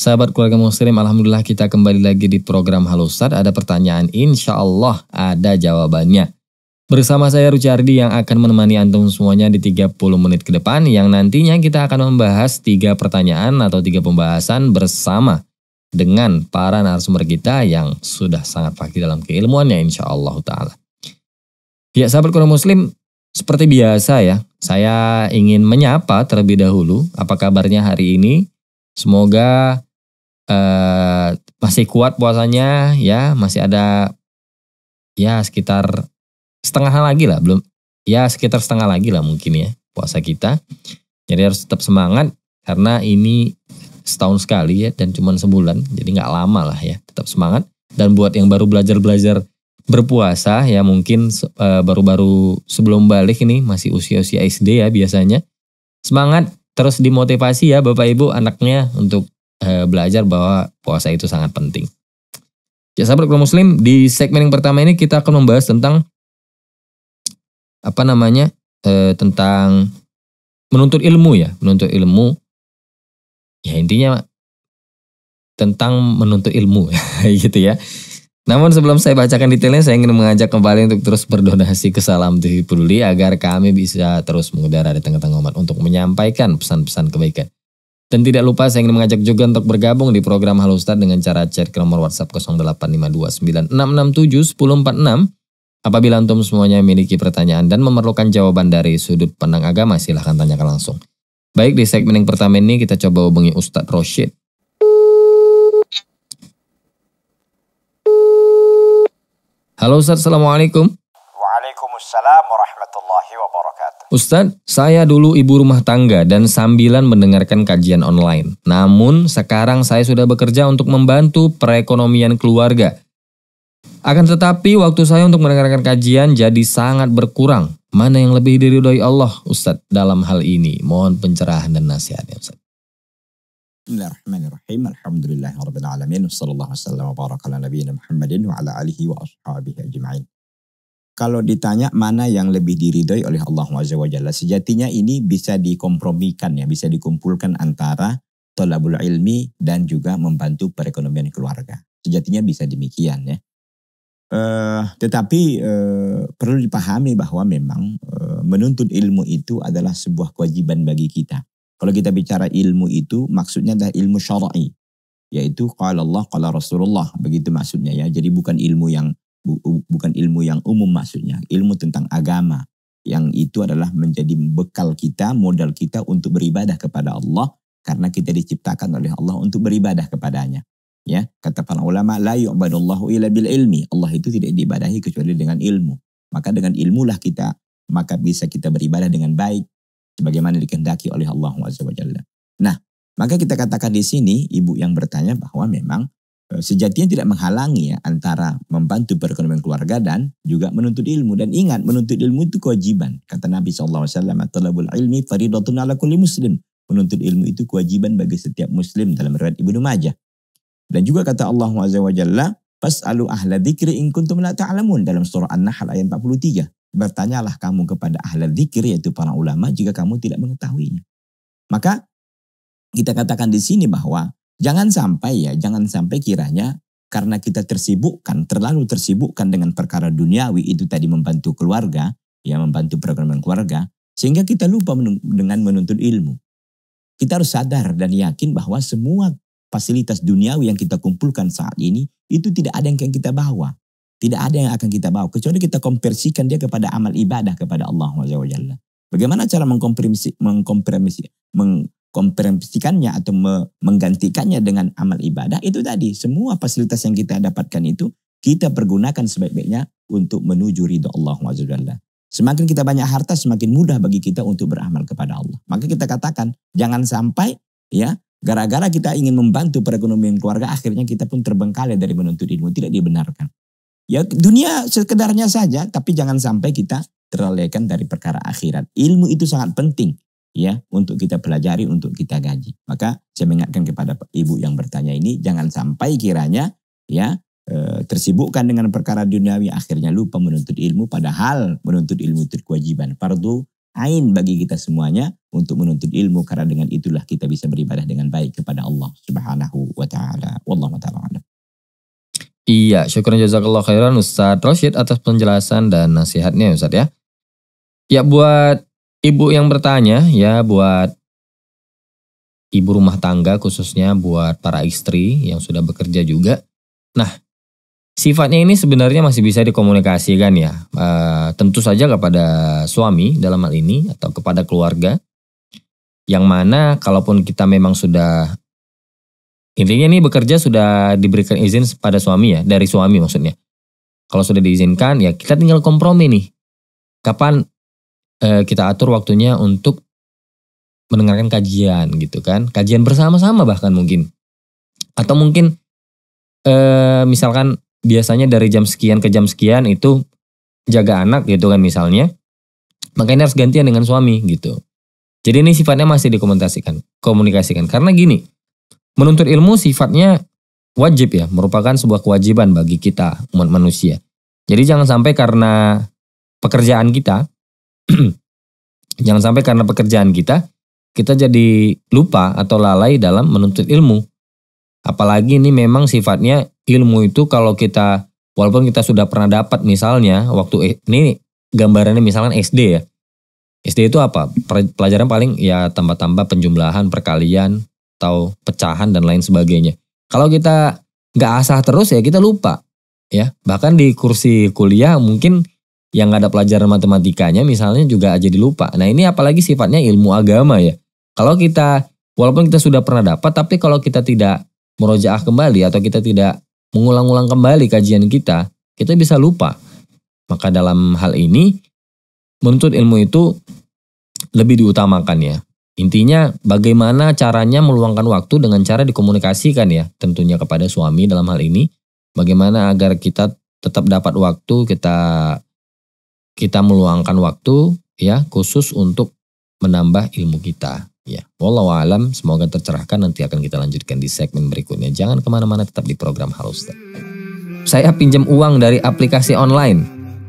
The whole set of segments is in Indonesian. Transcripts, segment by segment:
Sahabat keluarga muslim, Alhamdulillah kita kembali lagi di program Halo Ustadz. Ada pertanyaan, insya Allah ada jawabannya. Bersama saya Rucardi yang akan menemani Antum semuanya di 30 menit ke depan yang nantinya kita akan membahas tiga pertanyaan atau tiga pembahasan bersama dengan para narasumber kita yang sudah sangat fakir dalam keilmuannya insya Allah ta'ala. Ya sahabat kurang muslim, seperti biasa ya, saya ingin menyapa terlebih dahulu apa kabarnya hari ini Semoga uh, masih kuat puasanya ya, masih ada ya sekitar setengah lagi lah belum ya sekitar setengah lagi lah mungkin ya puasa kita. Jadi harus tetap semangat karena ini setahun sekali ya dan cuma sebulan jadi nggak lama lah ya tetap semangat dan buat yang baru belajar belajar berpuasa ya mungkin eh, baru-baru uh, sebelum balik ini masih usia-usia SD ya biasanya semangat terus dimotivasi ya Bapak Ibu anaknya untuk uh, belajar bahwa puasa itu sangat penting. Ya sahabat kaum muslim, di segmen yang pertama ini kita akan membahas tentang apa namanya? uh, tentang menuntut ilmu ya, menuntut ilmu. Ya intinya tentang menuntut ilmu gitu ya. Namun sebelum saya bacakan detailnya, saya ingin mengajak kembali untuk terus berdonasi ke Salam TV Peduli agar kami bisa terus mengudara di tengah-tengah umat untuk menyampaikan pesan-pesan kebaikan. Dan tidak lupa saya ingin mengajak juga untuk bergabung di program Halo Ustaz dengan cara chat ke nomor WhatsApp 085296671046. Apabila antum semuanya memiliki pertanyaan dan memerlukan jawaban dari sudut pandang agama, silahkan tanyakan langsung. Baik, di segmen yang pertama ini kita coba hubungi Ustadz Roshid Halo Ustaz, Assalamualaikum. Waalaikumsalam warahmatullahi wabarakatuh. Ustaz, saya dulu ibu rumah tangga dan sambilan mendengarkan kajian online. Namun sekarang saya sudah bekerja untuk membantu perekonomian keluarga. Akan tetapi waktu saya untuk mendengarkan kajian jadi sangat berkurang. Mana yang lebih diridhoi Allah Ustaz dalam hal ini? Mohon pencerahan dan nasihatnya Ustaz. Bismillahirrahmanirrahim. الله الرحمن الرحيم الحمد wasallam wa baraka ala nabiyina Muhammadin wa ala alihi wa ashabihi ajma'in. Kalau ditanya mana yang lebih diridhoi oleh Allah Azza wa Jalla, sejatinya ini bisa dikompromikan ya, bisa dikumpulkan antara tolabul ilmi dan juga membantu perekonomian keluarga. Sejatinya bisa demikian ya. Uh, tetapi uh, perlu dipahami bahwa memang uh, menuntut ilmu itu adalah sebuah kewajiban bagi kita kalau kita bicara ilmu itu maksudnya adalah ilmu syar'i, yaitu qala Allah qala Rasulullah begitu maksudnya ya. Jadi bukan ilmu yang bu, bukan ilmu yang umum maksudnya, ilmu tentang agama yang itu adalah menjadi bekal kita, modal kita untuk beribadah kepada Allah karena kita diciptakan oleh Allah untuk beribadah kepadanya. Ya, kata para ulama la yu'badullahu illa bil ilmi. Allah itu tidak diibadahi kecuali dengan ilmu. Maka dengan ilmulah kita maka bisa kita beribadah dengan baik, sebagaimana dikehendaki oleh Allah Subhanahu Nah, maka kita katakan di sini ibu yang bertanya bahwa memang e, sejatinya tidak menghalangi ya antara membantu perekonomian keluarga dan juga menuntut ilmu dan ingat menuntut ilmu itu kewajiban kata Nabi SAW talabul ilmi faridatun ala kulli muslim menuntut ilmu itu kewajiban bagi setiap muslim dalam riwayat Ibnu Majah dan juga kata Allah Azza wa Fas'alu ahla dzikri in kuntum la ta'lamun dalam surah An-Nahl ayat 43. Bertanyalah kamu kepada ahla dzikir yaitu para ulama jika kamu tidak mengetahuinya. Maka kita katakan di sini bahwa jangan sampai ya, jangan sampai kiranya karena kita tersibukkan, terlalu tersibukkan dengan perkara duniawi itu tadi membantu keluarga, ya membantu program keluarga, sehingga kita lupa dengan menuntut ilmu. Kita harus sadar dan yakin bahwa semua fasilitas duniawi yang kita kumpulkan saat ini itu tidak ada yang akan kita bawa. Tidak ada yang akan kita bawa. Kecuali kita konversikan dia kepada amal ibadah kepada Allah Jalla. Bagaimana cara mengkompromisi, mengkompromisi, mengkompromisikannya atau menggantikannya dengan amal ibadah itu tadi. Semua fasilitas yang kita dapatkan itu kita pergunakan sebaik-baiknya untuk menuju ridho Allah Jalla. Semakin kita banyak harta, semakin mudah bagi kita untuk beramal kepada Allah. Maka kita katakan, jangan sampai ya Gara-gara kita ingin membantu perekonomian keluarga, akhirnya kita pun terbengkalai dari menuntut ilmu, tidak dibenarkan. Ya dunia sekedarnya saja, tapi jangan sampai kita terlalaikan dari perkara akhirat. Ilmu itu sangat penting ya untuk kita pelajari, untuk kita gaji. Maka saya mengingatkan kepada ibu yang bertanya ini, jangan sampai kiranya ya e, tersibukkan dengan perkara duniawi, akhirnya lupa menuntut ilmu, padahal menuntut ilmu itu kewajiban fardu ain bagi kita semuanya untuk menuntut ilmu karena dengan itulah kita bisa beribadah dengan baik kepada Allah Subhanahu wa taala. Wallahu taala alam. Iya, syukur jazakallah khairan Ustaz Rashid atas penjelasan dan nasihatnya Ustaz ya. Ya buat ibu yang bertanya ya buat ibu rumah tangga khususnya buat para istri yang sudah bekerja juga. Nah, Sifatnya ini sebenarnya masih bisa dikomunikasikan ya, e, tentu saja kepada suami dalam hal ini atau kepada keluarga. Yang mana kalaupun kita memang sudah intinya ini bekerja sudah diberikan izin pada suami ya, dari suami maksudnya. Kalau sudah diizinkan ya kita tinggal kompromi nih. Kapan e, kita atur waktunya untuk mendengarkan kajian gitu kan, kajian bersama-sama bahkan mungkin. Atau mungkin e, misalkan biasanya dari jam sekian ke jam sekian itu jaga anak gitu kan misalnya. Makanya harus gantian dengan suami gitu. Jadi ini sifatnya masih dikomunikasikan, komunikasikan. Karena gini, menuntut ilmu sifatnya wajib ya, merupakan sebuah kewajiban bagi kita umat manusia. Jadi jangan sampai karena pekerjaan kita, jangan sampai karena pekerjaan kita, kita jadi lupa atau lalai dalam menuntut ilmu. Apalagi ini memang sifatnya ilmu itu kalau kita walaupun kita sudah pernah dapat misalnya waktu ini gambarannya misalkan SD ya. SD itu apa? Pelajaran paling ya tambah-tambah penjumlahan, perkalian, atau pecahan dan lain sebagainya. Kalau kita nggak asah terus ya kita lupa. Ya, bahkan di kursi kuliah mungkin yang nggak ada pelajaran matematikanya misalnya juga aja dilupa Nah ini apalagi sifatnya ilmu agama ya. Kalau kita walaupun kita sudah pernah dapat tapi kalau kita tidak merojaah kembali atau kita tidak mengulang-ulang kembali kajian kita, kita bisa lupa. Maka dalam hal ini, menuntut ilmu itu lebih diutamakan ya. Intinya bagaimana caranya meluangkan waktu dengan cara dikomunikasikan ya tentunya kepada suami dalam hal ini. Bagaimana agar kita tetap dapat waktu kita kita meluangkan waktu ya khusus untuk menambah ilmu kita. Ya, walau alam, semoga tercerahkan nanti akan kita lanjutkan di segmen berikutnya. Jangan kemana-mana, tetap di program Halus. Saya pinjam uang dari aplikasi online.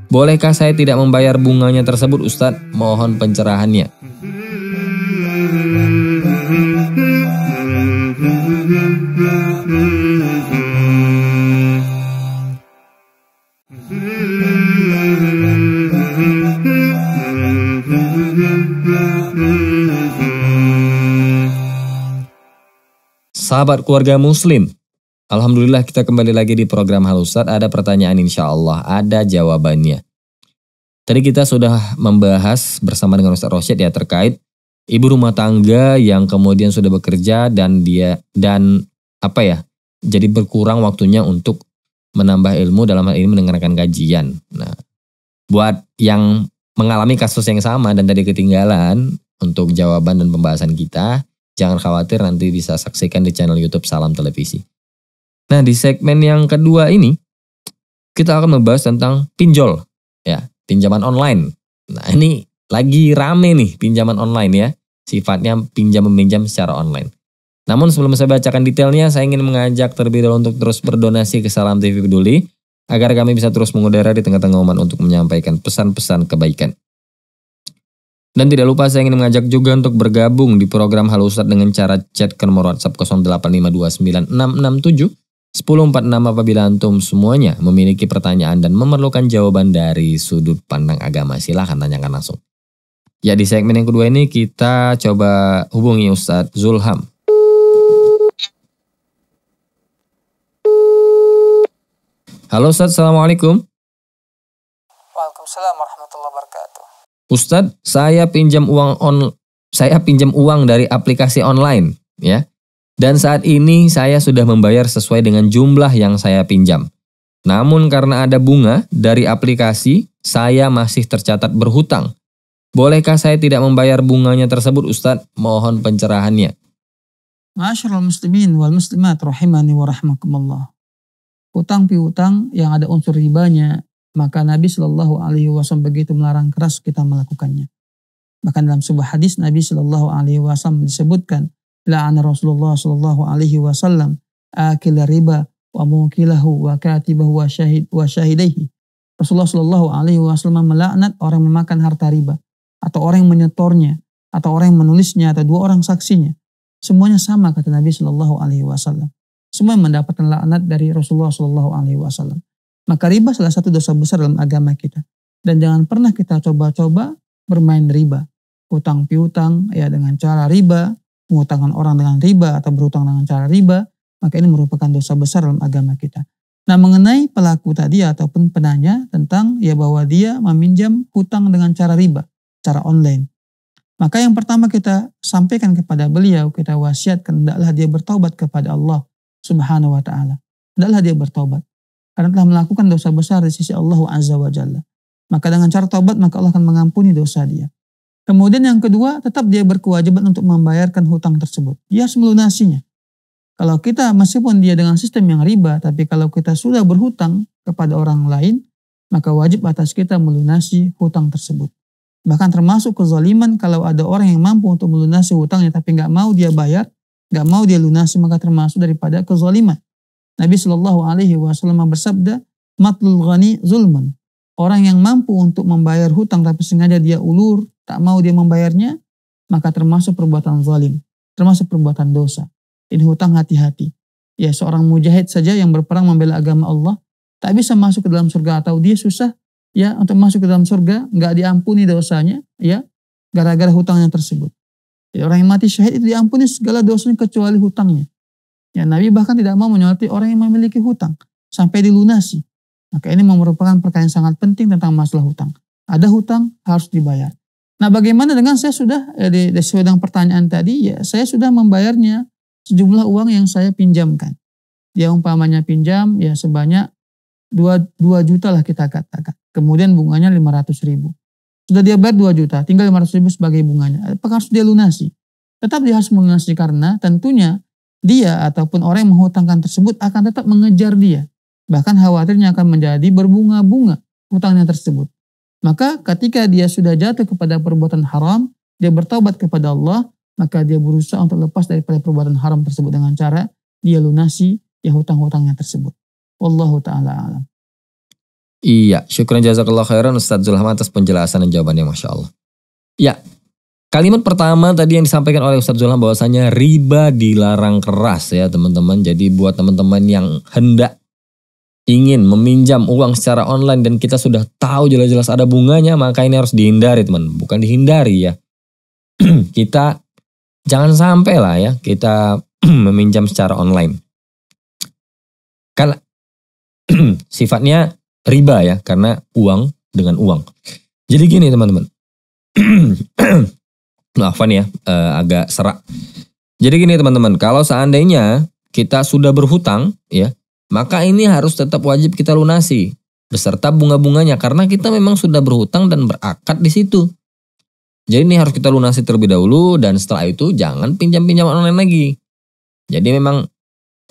Bolehkah saya tidak membayar bunganya tersebut Ustadz? Mohon pencerahannya. sahabat keluarga muslim. Alhamdulillah kita kembali lagi di program Halusat. Ada pertanyaan insya Allah, ada jawabannya. Tadi kita sudah membahas bersama dengan Ustaz Rosyad ya terkait ibu rumah tangga yang kemudian sudah bekerja dan dia dan apa ya jadi berkurang waktunya untuk menambah ilmu dalam hal ini mendengarkan kajian. Nah, buat yang mengalami kasus yang sama dan tadi ketinggalan untuk jawaban dan pembahasan kita, Jangan khawatir nanti bisa saksikan di channel YouTube Salam Televisi. Nah, di segmen yang kedua ini kita akan membahas tentang pinjol, ya, pinjaman online. Nah, ini lagi rame nih pinjaman online ya. Sifatnya pinjam meminjam secara online. Namun sebelum saya bacakan detailnya, saya ingin mengajak terlebih dahulu untuk terus berdonasi ke Salam TV Peduli agar kami bisa terus mengudara di tengah-tengah umat untuk menyampaikan pesan-pesan kebaikan. Dan tidak lupa saya ingin mengajak juga untuk bergabung di program Halo Ustadz dengan cara chat ke nomor WhatsApp 08529667 1046 apabila antum semuanya memiliki pertanyaan dan memerlukan jawaban dari sudut pandang agama. Silahkan tanyakan langsung. Ya di segmen yang kedua ini kita coba hubungi Ustadz Zulham. Halo Ustadz, Assalamualaikum. Waalaikumsalam warahmatullahi wabarakatuh. Ustadz, saya pinjam uang on saya pinjam uang dari aplikasi online, ya. Dan saat ini saya sudah membayar sesuai dengan jumlah yang saya pinjam. Namun karena ada bunga dari aplikasi, saya masih tercatat berhutang. Bolehkah saya tidak membayar bunganya tersebut, Ustadz? Mohon pencerahannya. Masyarul muslimin wal muslimat rahimani wa rahmakumullah. Hutang piutang yang ada unsur ribanya maka Nabi Shallallahu Alaihi Wasallam begitu melarang keras kita melakukannya. Bahkan dalam sebuah hadis Nabi Shallallahu Alaihi Wasallam disebutkan, la'ana Rasulullah Shallallahu Alaihi Wasallam akil riba wa mukilahu wa katibahu wa syahid wa syahidaihi. Rasulullah Shallallahu Alaihi Wasallam melaknat orang memakan harta riba atau orang yang menyetornya atau orang yang menulisnya atau dua orang saksinya. Semuanya sama kata Nabi Shallallahu Alaihi Wasallam. Semua mendapatkan laknat dari Rasulullah Shallallahu Alaihi Wasallam. Maka riba salah satu dosa besar dalam agama kita. Dan jangan pernah kita coba-coba bermain riba. Utang piutang ya dengan cara riba, mengutangkan orang dengan riba atau berutang dengan cara riba, maka ini merupakan dosa besar dalam agama kita. Nah mengenai pelaku tadi ataupun penanya tentang ya bahwa dia meminjam hutang dengan cara riba, cara online. Maka yang pertama kita sampaikan kepada beliau, kita wasiatkan, hendaklah dia bertaubat kepada Allah subhanahu wa ta'ala. Hendaklah dia bertaubat karena telah melakukan dosa besar di sisi Allah Azza wa Jalla. Maka dengan cara taubat maka Allah akan mengampuni dosa dia. Kemudian yang kedua, tetap dia berkewajiban untuk membayarkan hutang tersebut. Dia harus melunasinya. Kalau kita meskipun dia dengan sistem yang riba, tapi kalau kita sudah berhutang kepada orang lain, maka wajib atas kita melunasi hutang tersebut. Bahkan termasuk kezaliman kalau ada orang yang mampu untuk melunasi hutangnya tapi nggak mau dia bayar, nggak mau dia lunasi maka termasuk daripada kezaliman. Nabi Shallallahu Alaihi Wasallam bersabda, matlul ghani zulman, Orang yang mampu untuk membayar hutang tapi sengaja dia ulur, tak mau dia membayarnya, maka termasuk perbuatan zalim, termasuk perbuatan dosa. Ini hutang hati-hati. Ya seorang mujahid saja yang berperang membela agama Allah, tak bisa masuk ke dalam surga atau dia susah ya untuk masuk ke dalam surga, nggak diampuni dosanya, ya gara-gara hutangnya tersebut. Ya, orang yang mati syahid itu diampuni segala dosanya kecuali hutangnya. Ya, Nabi bahkan tidak mau menyoroti orang yang memiliki hutang sampai dilunasi. Maka ini merupakan perkara yang sangat penting tentang masalah hutang. Ada hutang harus dibayar. Nah, bagaimana dengan saya sudah ya, di, sesuai dengan pertanyaan tadi, ya saya sudah membayarnya sejumlah uang yang saya pinjamkan. Dia umpamanya pinjam ya sebanyak 2, 2 juta lah kita katakan. Kemudian bunganya 500 ribu. Sudah dia bayar 2 juta, tinggal 500 ribu sebagai bunganya. Apakah harus dia lunasi? Tetap dia harus melunasi karena tentunya dia ataupun orang yang menghutangkan tersebut akan tetap mengejar dia. Bahkan khawatirnya akan menjadi berbunga-bunga hutangnya tersebut. Maka ketika dia sudah jatuh kepada perbuatan haram, dia bertaubat kepada Allah, maka dia berusaha untuk lepas daripada perbuatan haram tersebut dengan cara dia lunasi ya hutang-hutangnya tersebut. Wallahu taala alam. Iya, syukran jazakallah khairan Ustaz Zulham atas penjelasan dan jawabannya Masya Allah. Ya, Kalimat pertama tadi yang disampaikan oleh Ustadz Zulham bahwasanya riba dilarang keras ya teman-teman. Jadi buat teman-teman yang hendak ingin meminjam uang secara online dan kita sudah tahu jelas-jelas ada bunganya, maka ini harus dihindari teman. Bukan dihindari ya. kita jangan sampai lah ya kita meminjam secara online. Karena sifatnya riba ya, karena uang dengan uang. Jadi gini teman-teman maafan nah, ya, uh, agak serak. Jadi gini teman-teman, kalau seandainya kita sudah berhutang ya, maka ini harus tetap wajib kita lunasi beserta bunga-bunganya karena kita memang sudah berhutang dan berakad di situ. Jadi ini harus kita lunasi terlebih dahulu dan setelah itu jangan pinjam pinjam online lagi. Jadi memang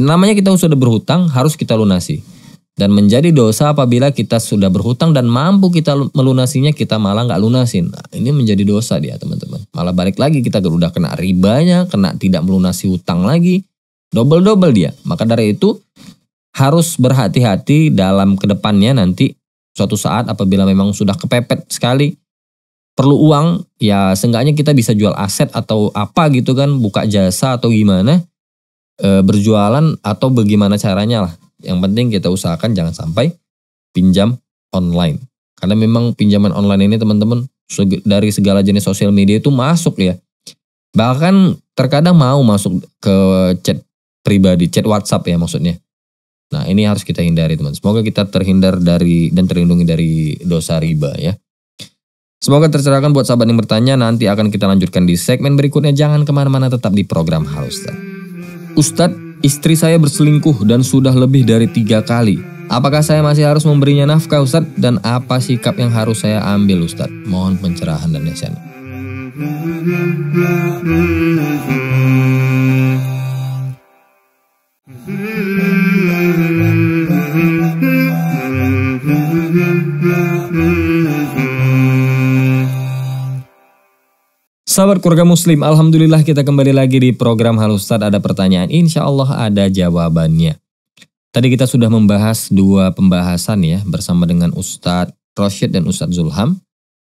namanya kita sudah berhutang harus kita lunasi. Dan menjadi dosa apabila kita sudah berhutang dan mampu kita melunasinya, kita malah nggak lunasin. Nah, ini menjadi dosa dia teman-teman. Malah balik lagi kita udah kena ribanya, kena tidak melunasi hutang lagi. Double-double dia. Maka dari itu harus berhati-hati dalam kedepannya nanti suatu saat apabila memang sudah kepepet sekali perlu uang ya seenggaknya kita bisa jual aset atau apa gitu kan buka jasa atau gimana eh, berjualan atau bagaimana caranya lah yang penting kita usahakan jangan sampai pinjam online. Karena memang pinjaman online ini teman-teman dari segala jenis sosial media itu masuk ya. Bahkan terkadang mau masuk ke chat pribadi, chat WhatsApp ya maksudnya. Nah ini harus kita hindari teman. Semoga kita terhindar dari dan terlindungi dari dosa riba ya. Semoga tercerahkan buat sahabat yang bertanya. Nanti akan kita lanjutkan di segmen berikutnya. Jangan kemana-mana tetap di program Halo Ustadz. Ustadz Istri saya berselingkuh dan sudah lebih dari tiga kali. Apakah saya masih harus memberinya nafkah Ustadz? Dan apa sikap yang harus saya ambil Ustadz? Mohon pencerahan dan nasihat. Sahabat keluarga muslim, Alhamdulillah kita kembali lagi di program Halo Ustadz. Ada pertanyaan, insya Allah ada jawabannya. Tadi kita sudah membahas dua pembahasan ya, bersama dengan Ustadz Rosyid dan Ustadz Zulham.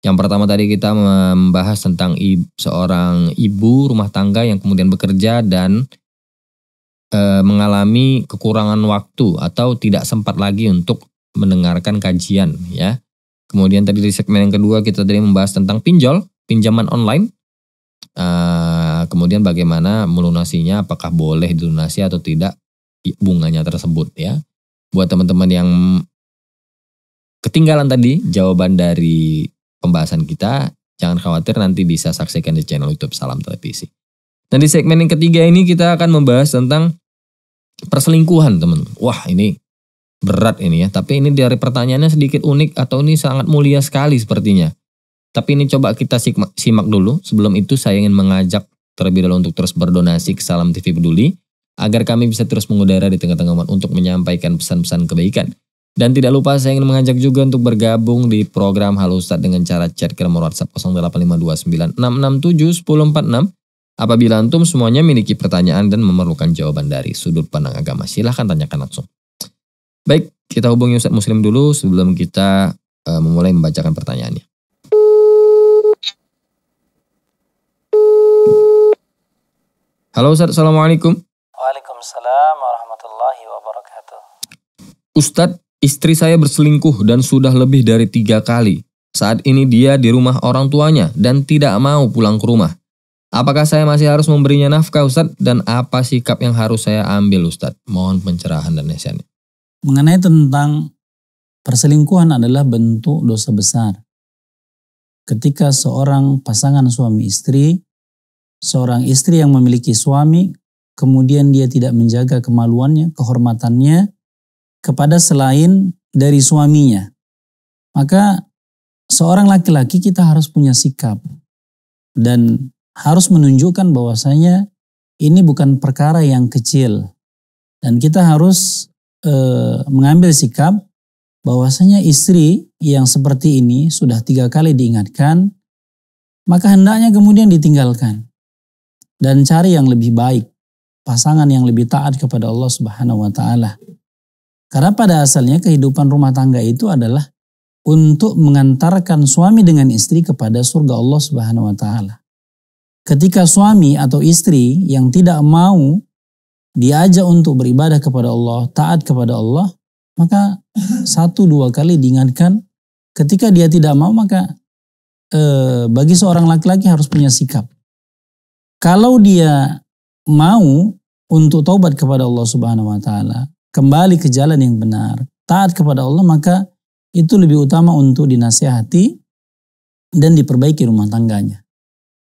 Yang pertama tadi kita membahas tentang seorang ibu rumah tangga yang kemudian bekerja dan e, mengalami kekurangan waktu atau tidak sempat lagi untuk mendengarkan kajian ya. Kemudian tadi di segmen yang kedua kita tadi membahas tentang pinjol, pinjaman online Eh, kemudian bagaimana melunasinya, apakah boleh dilunasi atau tidak bunganya tersebut ya. Buat teman-teman yang ketinggalan tadi jawaban dari pembahasan kita, jangan khawatir nanti bisa saksikan di channel YouTube Salam Televisi. Nah di segmen yang ketiga ini kita akan membahas tentang perselingkuhan teman. Wah ini berat ini ya, tapi ini dari pertanyaannya sedikit unik atau ini sangat mulia sekali sepertinya. Tapi ini coba kita simak, dulu. Sebelum itu saya ingin mengajak terlebih dahulu untuk terus berdonasi ke Salam TV Peduli agar kami bisa terus mengudara di tengah-tengah umat untuk menyampaikan pesan-pesan kebaikan. Dan tidak lupa saya ingin mengajak juga untuk bergabung di program Halo Ustaz dengan cara chat ke nomor WhatsApp 085296671046. Apabila antum semuanya memiliki pertanyaan dan memerlukan jawaban dari sudut pandang agama, silahkan tanyakan langsung. Baik, kita hubungi Ustaz Muslim dulu sebelum kita uh, memulai membacakan pertanyaannya. Halo Ustaz, Assalamualaikum. Waalaikumsalam warahmatullahi wabarakatuh. Ustadz, istri saya berselingkuh dan sudah lebih dari tiga kali. Saat ini dia di rumah orang tuanya dan tidak mau pulang ke rumah. Apakah saya masih harus memberinya nafkah Ustadz? Dan apa sikap yang harus saya ambil Ustadz? Mohon pencerahan dan nasihatnya. Mengenai tentang perselingkuhan adalah bentuk dosa besar. Ketika seorang pasangan suami istri seorang istri yang memiliki suami, kemudian dia tidak menjaga kemaluannya, kehormatannya kepada selain dari suaminya. Maka seorang laki-laki kita harus punya sikap dan harus menunjukkan bahwasanya ini bukan perkara yang kecil dan kita harus e, mengambil sikap bahwasanya istri yang seperti ini sudah tiga kali diingatkan, maka hendaknya kemudian ditinggalkan dan cari yang lebih baik, pasangan yang lebih taat kepada Allah Subhanahu wa taala. Karena pada asalnya kehidupan rumah tangga itu adalah untuk mengantarkan suami dengan istri kepada surga Allah Subhanahu wa taala. Ketika suami atau istri yang tidak mau diajak untuk beribadah kepada Allah, taat kepada Allah, maka satu dua kali diingatkan ketika dia tidak mau maka eh, bagi seorang laki-laki harus punya sikap kalau dia mau untuk taubat kepada Allah Subhanahu wa taala, kembali ke jalan yang benar, taat kepada Allah, maka itu lebih utama untuk dinasihati dan diperbaiki rumah tangganya.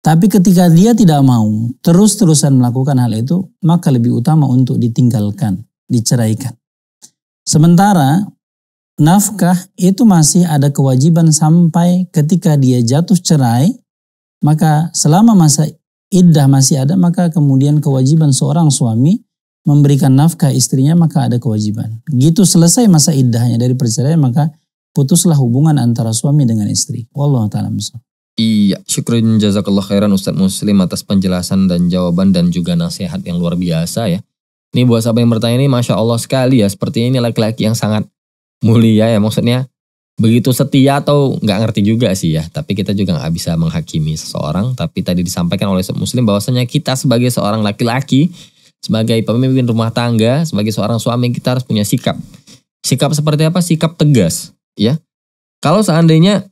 Tapi ketika dia tidak mau terus-terusan melakukan hal itu, maka lebih utama untuk ditinggalkan, diceraikan. Sementara nafkah itu masih ada kewajiban sampai ketika dia jatuh cerai, maka selama masa iddah masih ada maka kemudian kewajiban seorang suami memberikan nafkah istrinya maka ada kewajiban. Gitu selesai masa iddahnya dari perceraian maka putuslah hubungan antara suami dengan istri. Wallahu taala Iya, syukurin jazakallah khairan Ustaz Muslim atas penjelasan dan jawaban dan juga nasihat yang luar biasa ya. Ini buat siapa yang bertanya ini Masya Allah sekali ya, seperti ini laki-laki yang sangat mulia ya. Maksudnya begitu setia atau nggak ngerti juga sih ya. Tapi kita juga nggak bisa menghakimi seseorang. Tapi tadi disampaikan oleh Muslim bahwasanya kita sebagai seorang laki-laki, sebagai pemimpin rumah tangga, sebagai seorang suami kita harus punya sikap. Sikap seperti apa? Sikap tegas, ya. Kalau seandainya,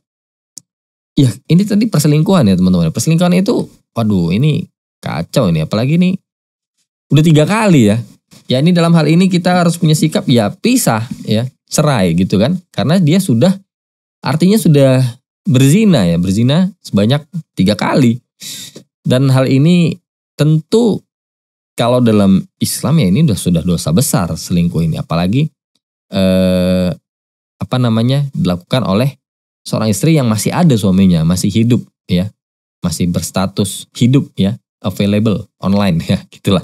ya ini tadi perselingkuhan ya teman-teman. Perselingkuhan itu, waduh ini kacau ini. Apalagi ini udah tiga kali ya. Ya ini dalam hal ini kita harus punya sikap ya pisah ya cerai gitu kan karena dia sudah artinya sudah berzina ya berzina sebanyak tiga kali dan hal ini tentu kalau dalam Islam ya ini sudah sudah dosa besar selingkuh ini apalagi eh, apa namanya dilakukan oleh seorang istri yang masih ada suaminya masih hidup ya masih berstatus hidup ya available online ya gitulah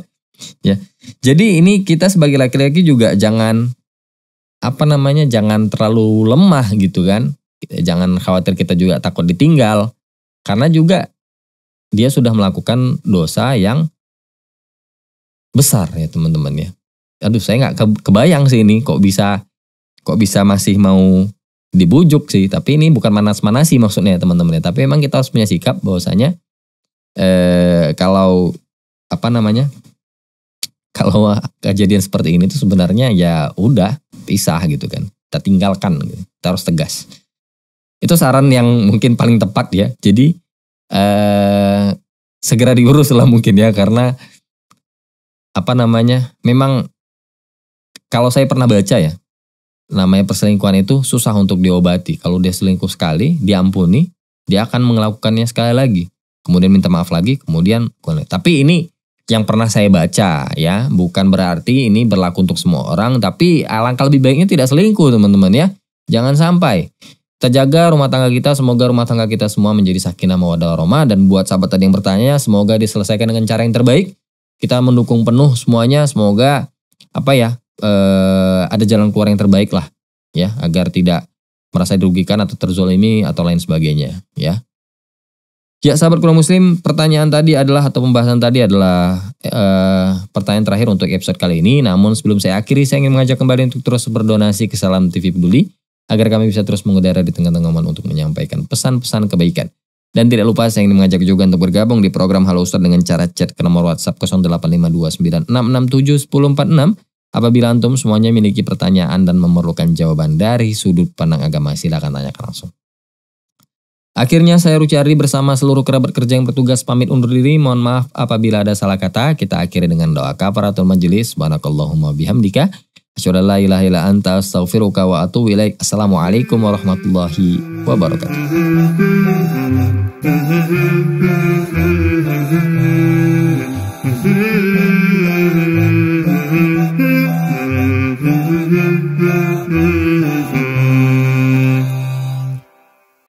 ya jadi ini kita sebagai laki-laki juga jangan apa namanya jangan terlalu lemah gitu kan jangan khawatir kita juga takut ditinggal karena juga dia sudah melakukan dosa yang besar ya teman-teman ya aduh saya nggak kebayang sih ini kok bisa kok bisa masih mau dibujuk sih tapi ini bukan manas-manasi maksudnya teman-teman ya tapi memang kita harus punya sikap bahwasanya eh, kalau apa namanya kalau kejadian seperti ini tuh sebenarnya ya udah pisah gitu kan. Kita tinggalkan, gitu. kita harus tegas. Itu saran yang mungkin paling tepat ya. Jadi eh, segera diurus lah mungkin ya karena apa namanya memang kalau saya pernah baca ya namanya perselingkuhan itu susah untuk diobati. Kalau dia selingkuh sekali, diampuni, dia akan melakukannya sekali lagi. Kemudian minta maaf lagi, kemudian tapi ini yang pernah saya baca ya. Bukan berarti ini berlaku untuk semua orang, tapi alangkah lebih baiknya tidak selingkuh teman-teman ya. Jangan sampai. Kita jaga rumah tangga kita, semoga rumah tangga kita semua menjadi sakinah mawaddah warahmah dan buat sahabat tadi yang bertanya, semoga diselesaikan dengan cara yang terbaik. Kita mendukung penuh semuanya, semoga apa ya, eh, ada jalan keluar yang terbaik lah ya agar tidak merasa dirugikan atau terzolimi atau lain sebagainya ya. Ya sahabat kurang muslim, pertanyaan tadi adalah atau pembahasan tadi adalah eh, pertanyaan terakhir untuk episode kali ini. Namun sebelum saya akhiri, saya ingin mengajak kembali untuk terus berdonasi ke Salam TV Peduli agar kami bisa terus mengudara di tengah-tengah umat untuk menyampaikan pesan-pesan kebaikan. Dan tidak lupa saya ingin mengajak juga untuk bergabung di program Halo Ustaz dengan cara chat ke nomor WhatsApp 085296671046 apabila antum semuanya memiliki pertanyaan dan memerlukan jawaban dari sudut pandang agama silakan tanyakan langsung. Akhirnya saya Rucari bersama seluruh kerabat kerja yang bertugas pamit undur diri. Mohon maaf apabila ada salah kata. Kita akhiri dengan doa kafaratul majelis. Subhanakallahumma bihamdika. wa Assalamualaikum warahmatullahi wabarakatuh.